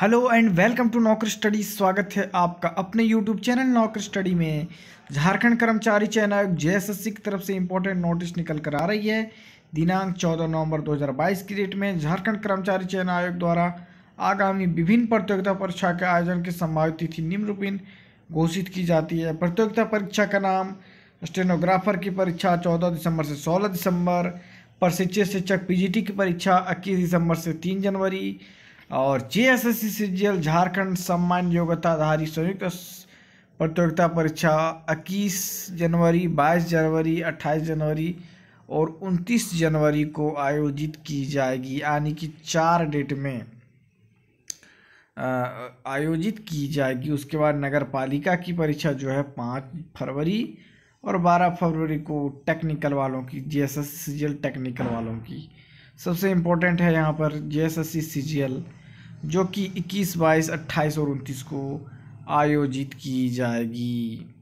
hello and welcome to Naukri study स्वागत है आपका अपने यूट्यूब चैनल नौकरी स्टडी में झारखंड कर्मचारी चयन आयोग जे की तरफ से इम्पोर्टेंट नोटिस निकल कर आ रही है दिनांक 14 नवंबर 2022 की डेट में झारखंड कर्मचारी चयन आयोग द्वारा आगामी विभिन्न प्रतियोगिता परीक्षा के आयोजन की संभावित तिथि निम्न रूपीन घोषित की जाती है प्रतियोगिता परीक्षा का नाम स्टेनोग्राफर की परीक्षा चौदह दिसंबर से सोलह दिसंबर प्रशिक्षित शिक्षक पी की परीक्षा इक्कीस दिसंबर से तीन जनवरी और J S S C C G L Jharkhand सम्मान योग्यताधारी संयुक्त प्रतियोगिता परीक्षा 21 जनवरी 22 जनवरी 28 जनवरी और 29 जनवरी को आयोजित की जाएगी यानी कि चार डेट में आयोजित की जाएगी उसके बाद नगर पालिका की परीक्षा जो है पाँच फरवरी और बारह फरवरी को टेक्निकल वालों की J S S C G L technical वालों की सबसे इम्पोर्टेंट है यहाँ पर जे एस एस सी जो कि इक्कीस बाईस अट्ठाईस और उनतीस को आयोजित की जाएगी